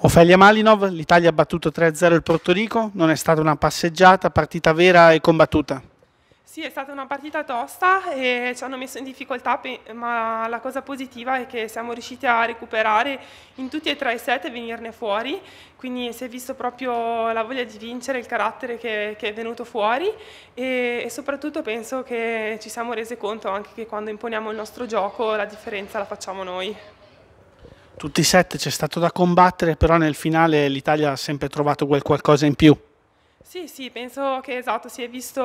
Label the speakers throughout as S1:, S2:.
S1: Ofelia Malinov, l'Italia ha battuto 3-0 il Porto Rico, non è stata una passeggiata, partita vera e combattuta.
S2: Sì, è stata una partita tosta e ci hanno messo in difficoltà, ma la cosa positiva è che siamo riusciti a recuperare in tutti e tre i set e venirne fuori, quindi si è visto proprio la voglia di vincere, il carattere che, che è venuto fuori e, e, soprattutto penso che ci siamo resi conto anche che quando imponiamo il nostro gioco la differenza la facciamo noi
S1: tutti i set c'è stato da combattere, però nel finale l'Italia ha sempre trovato quel qualcosa in più.
S2: Sì, sì, penso che esatto, si è visto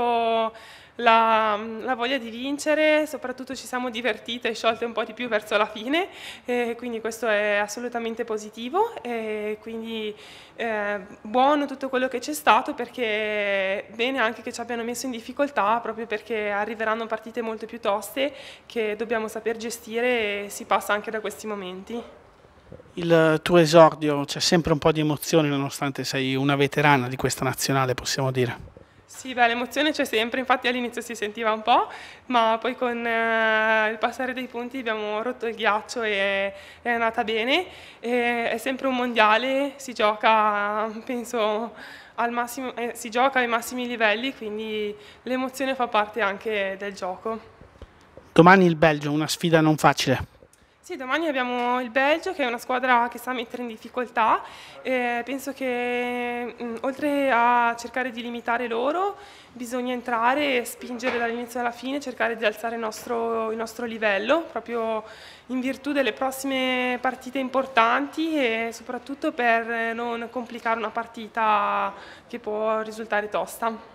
S2: la, la, voglia di vincere, soprattutto ci siamo divertite e sciolte un po' di più verso la fine, eh, quindi questo è assolutamente positivo e quindi eh, buono tutto quello che c'è stato perché bene anche che ci abbiano messo in difficoltà proprio perché arriveranno partite molto più toste che dobbiamo saper gestire e si passa anche da questi momenti
S1: il tuo esordio, c'è sempre un po' di emozione nonostante sei una veterana di questa nazionale, possiamo dire.
S2: Sì, beh, l'emozione c'è sempre, infatti all'inizio si sentiva un po', ma poi con eh, il passare dei punti abbiamo rotto il ghiaccio e è andata bene. E è sempre un mondiale, si gioca, penso, al massimo, eh, si gioca ai massimi livelli, quindi l'emozione fa parte anche del gioco.
S1: Domani il Belgio, una sfida non facile.
S2: Sì, domani abbiamo il Belgio che è una squadra che sa mettere in difficoltà. Eh, penso che mh, mm, oltre a cercare di limitare loro, bisogna entrare e spingere dall'inizio alla fine, cercare di alzare il nostro, il nostro, livello, proprio in virtù delle prossime partite importanti e soprattutto per non complicare una partita che può risultare tosta.